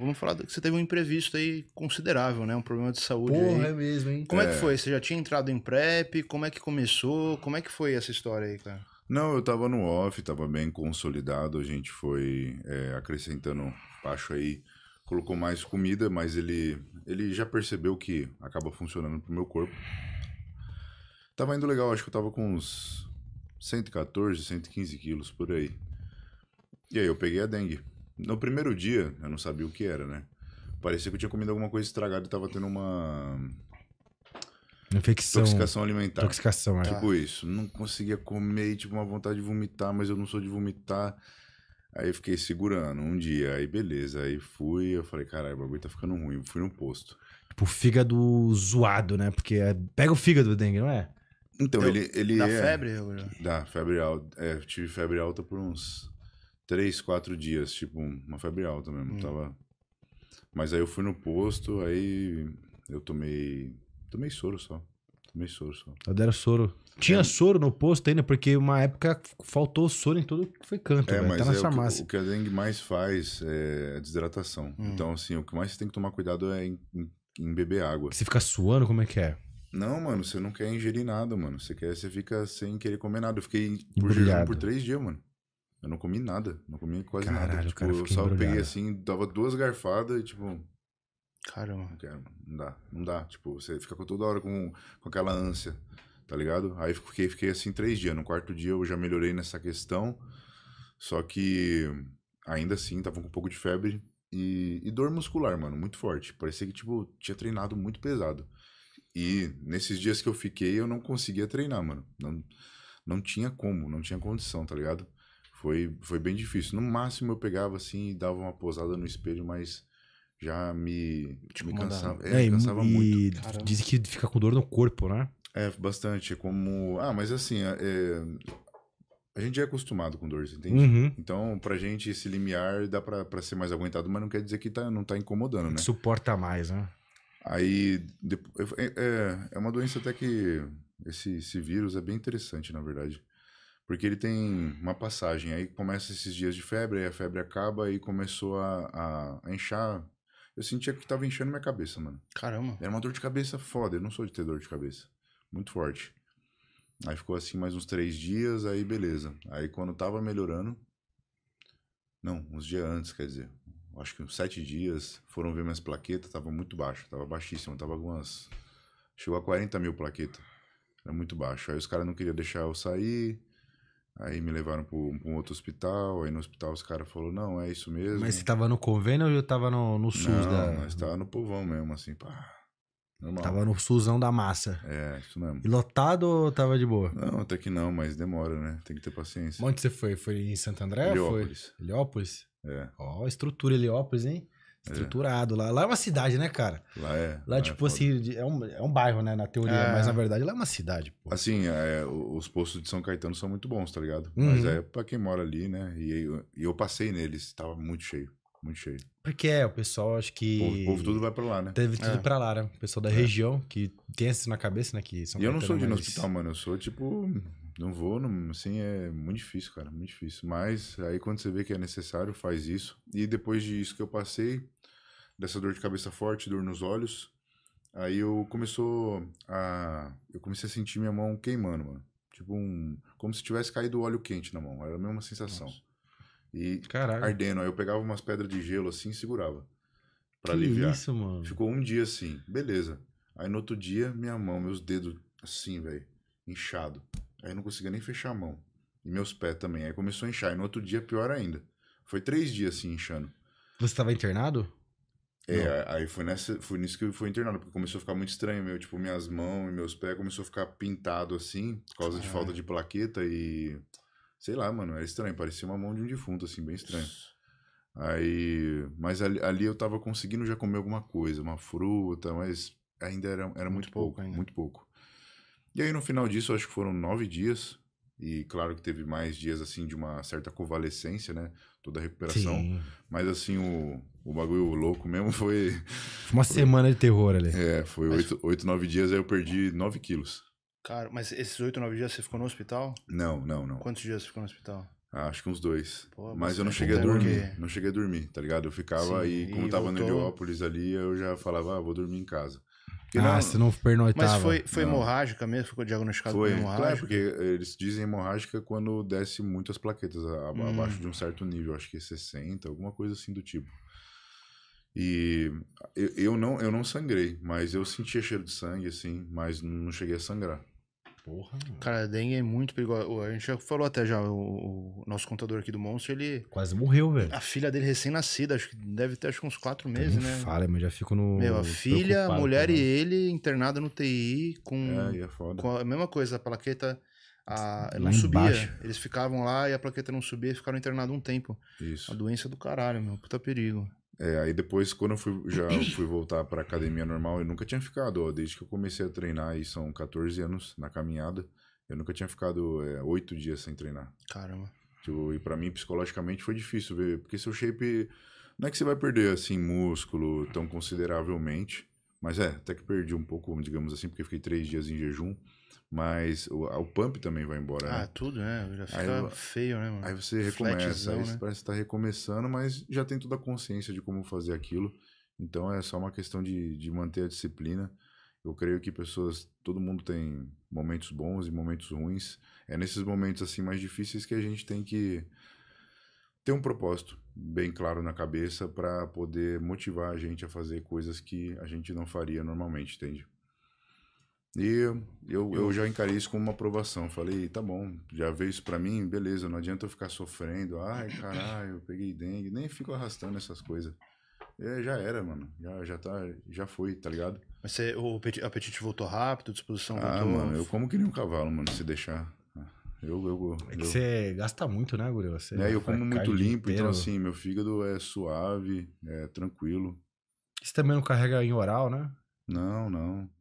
vamos falar que você teve um imprevisto aí considerável, né? Um problema de saúde. Porra, aí. é mesmo, hein? Como é. é. que foi? Você já tinha entrado em PrEP? Como é que começou? Como é que foi essa história aí, cara? Não, eu tava no off, tava bem consolidado, a gente foi é, acrescentando baixo aí, colocou mais comida, mas ele, ele já percebeu que acaba funcionando pro meu corpo. Tava indo legal, acho que eu tava com uns 114, 115 quilos por aí. E aí eu peguei a dengue. No primeiro dia, eu não sabia o que era, né? Parecia que eu tinha comido alguma coisa estragada e tava tendo uma. Infecção. Intoxicação alimentar. Intoxicação, é. Tipo isso. Não conseguia comer, tipo, uma vontade de vomitar, mas eu não sou de vomitar. Aí fiquei segurando um dia, aí beleza. Aí fui, eu falei, caralho, o bagulho tá ficando ruim. Fui no posto. Tipo, fígado zoado, né? Porque é... pega o fígado do dengue, não é? Então, ele, ele. Dá é... febre, eu... Dá febre alta. É, tive febre alta por uns três, quatro dias, tipo, uma febre alta mesmo. Hum. Tava... Mas aí eu fui no posto, aí eu tomei. Tomei soro só. Tomei soro só. Eu deram soro. Tinha é. soro no posto ainda, porque uma época faltou soro em tudo que foi canto, é, véio, tá mas até na é farmácia. O que, o que a dengue mais faz é a é desidratação. Hum. Então, assim, o que mais você tem que tomar cuidado é em, em, em beber água. Você fica suando, como é que é? Não, mano, você não quer ingerir nada, mano. Você quer, você fica sem querer comer nada. Eu fiquei por jejum por três dias, mano. Eu não comi nada, não comi quase Caralho, nada. Tipo, cara, eu só embrulhado. peguei assim, dava duas garfadas e tipo. Caramba. Não quero, não dá, não dá. Tipo, você fica toda hora com, com aquela ânsia, tá ligado? Aí fiquei, fiquei assim três dias. No quarto dia eu já melhorei nessa questão, só que ainda assim tava com um pouco de febre e, e dor muscular, mano, muito forte. Parecia que, tipo, tinha treinado muito pesado. E nesses dias que eu fiquei, eu não conseguia treinar, mano. Não, não tinha como, não tinha condição, tá ligado? Foi, foi bem difícil. No máximo eu pegava assim e dava uma posada no espelho, mas já me, tipo, me cansava. É, é, cansava e, muito. E dizem que fica com dor no corpo, né? É, bastante. É como. Ah, mas assim, é, é... a gente é acostumado com dores, entende? Uhum. Então, pra gente, esse limiar dá pra, pra ser mais aguentado, mas não quer dizer que tá, não tá incomodando, né? Suporta mais, né? Aí. É, é, é uma doença até que. Esse, esse vírus é bem interessante, na verdade. Porque ele tem uma passagem, aí começa esses dias de febre, aí a febre acaba e começou a, a, a inchar. Eu sentia que tava inchando minha cabeça, mano. Caramba. Era uma dor de cabeça foda, eu não sou de ter dor de cabeça. Muito forte. Aí ficou assim mais uns três dias, aí beleza. Aí quando tava melhorando. Não, uns dias antes, quer dizer. Acho que uns sete dias. Foram ver minhas plaquetas, tava muito baixo, tava baixíssimo, tava algumas. Chegou a 40 mil plaquetas. Era muito baixo. Aí os caras não queriam deixar eu sair. Aí me levaram para um outro hospital, aí no hospital os caras falaram, não, é isso mesmo. Mas você tava no convênio ou eu tava no, no SUS não, da. Nós tava no povão mesmo, assim, pá. Normal. Tava no SUSão da massa. É, isso mesmo. E lotado ou tava de boa? Não, até que não, mas demora, né? Tem que ter paciência. Onde você foi? Foi em Santo André? Heliópolis. Foi? Heliópolis? É. Ó, oh, estrutura Heliópolis, hein? É. estruturado é. lá. Lá é uma cidade, né, cara? Lá é. Lá, lá é tipo é assim, é um, é um bairro, né, na teoria, é. mas na verdade lá é uma cidade. Pô. Assim, é, os postos de São Caetano são muito bons, tá ligado? Uhum. Mas é pra quem mora ali, né? E eu, e eu passei neles, tava muito cheio. Muito cheio. Porque é, o pessoal acho que. O povo, povo tudo vai pra lá, né? Teve tudo é. pra lá, né? O pessoal da região que tem isso na cabeça, né? Que são e eu não sou de mais... no hospital, mano. Eu sou tipo não vou, não, assim é muito difícil, cara, muito difícil. Mas aí quando você vê que é necessário, faz isso. E depois disso que eu passei, dessa dor de cabeça forte, dor nos olhos, aí eu começou a. Eu comecei a sentir minha mão queimando, mano. Tipo um. Como se tivesse caído óleo quente na mão. Era a mesma sensação. Nossa. E Caralho. ardendo. Aí eu pegava umas pedras de gelo assim e segurava. Pra aliviar. Isso, mano. Ficou um dia assim, beleza. Aí no outro dia, minha mão, meus dedos assim, velho, inchado. Aí não conseguia nem fechar a mão. E meus pés também. Aí começou a inchar. E no outro dia, pior ainda. Foi três dias assim, inchando. Você tava internado? É, não. aí foi, nessa, foi nisso que eu fui internado, porque começou a ficar muito estranho, meu. Tipo, minhas mãos e meus pés começou a ficar pintado assim, por causa de falta de plaqueta e. Sei lá, mano, era estranho. Parecia uma mão de um defunto, assim, bem estranho. Aí. Mas ali, ali eu tava conseguindo já comer alguma coisa, uma fruta, mas ainda era, era muito, muito pouco, pouco muito pouco. E aí, no final disso, acho que foram nove dias. E claro que teve mais dias, assim, de uma certa convalescência, né? Toda a recuperação. Sim. Mas, assim, o, o bagulho louco mesmo foi... Uma foi, semana de terror ali. É, foi mas... oito, oito, nove dias, aí eu perdi nove quilos. Cara, mas esses oito, nove dias você ficou no hospital? Não, não, não. Quantos dias você ficou no hospital? Ah, acho que uns dois. Pô, mas eu não cheguei a dormir. Não cheguei a dormir, tá ligado? Eu ficava Sim, e, como e tava voltou... no Heliópolis ali, eu já falava, ah, vou dormir em casa. Eu ah, não... foi não pernoitava. Mas foi, foi hemorrágica mesmo? Ficou diagnosticado foi, com hemorrágica? Claro, porque eles dizem hemorrágica quando desce muito as plaquetas, hum. abaixo de um certo nível, acho que 60, é alguma coisa assim do tipo. E eu, eu, não, eu não sangrei, mas eu sentia cheiro de sangue, assim, mas não cheguei a sangrar. Porra. Cara, a dengue é muito perigosa. A gente já falou até já, o, o nosso contador aqui do Monstro, ele. Quase morreu, velho. A filha dele recém-nascida, acho que deve ter acho uns quatro meses, né? Fala, mas já fico no. Meu, a filha, a mulher e ele internados no TI com. É, é foda. com a mesma coisa, a plaqueta. A, não subia. Embaixo. Eles ficavam lá e a plaqueta não subia e ficaram internados um tempo. Isso. A doença do caralho, meu. Puta perigo. É, aí depois, quando eu fui, já fui voltar para academia normal, eu nunca tinha ficado, ó, desde que eu comecei a treinar, e são 14 anos na caminhada, eu nunca tinha ficado é, 8 dias sem treinar. Caramba. Tipo, e para mim, psicologicamente, foi difícil ver, porque seu shape, não é que você vai perder, assim, músculo tão consideravelmente, mas é, até que perdi um pouco, digamos assim, porque fiquei três dias em jejum. Mas o, o pump também vai embora, ah, né? tudo, né? Já fica aí, feio, né, mano? Aí você recomeça, aí né? parece que tá recomeçando, mas já tem toda a consciência de como fazer aquilo. Então é só uma questão de, de manter a disciplina. Eu creio que pessoas, todo mundo tem momentos bons e momentos ruins. É nesses momentos assim mais difíceis que a gente tem que ter um propósito bem claro na cabeça para poder motivar a gente a fazer coisas que a gente não faria normalmente, entende? E eu, eu já encarei isso como uma aprovação. Falei, tá bom, já veio isso para mim, beleza, não adianta eu ficar sofrendo. Ai, caralho, eu peguei dengue, nem fico arrastando essas coisas. É, já era, mano. Já, já, tá, já foi, tá ligado? Mas você, o apetite voltou rápido, a disposição ah, voltou? Ah, mano, eu como que nem um cavalo, mano, se deixar. Eu, eu, é que eu... você gasta muito, né, Guri? Você é, eu como muito limpo, então, inteiro. então assim, meu fígado é suave, é tranquilo. Você também não carrega em oral, né? Não, não.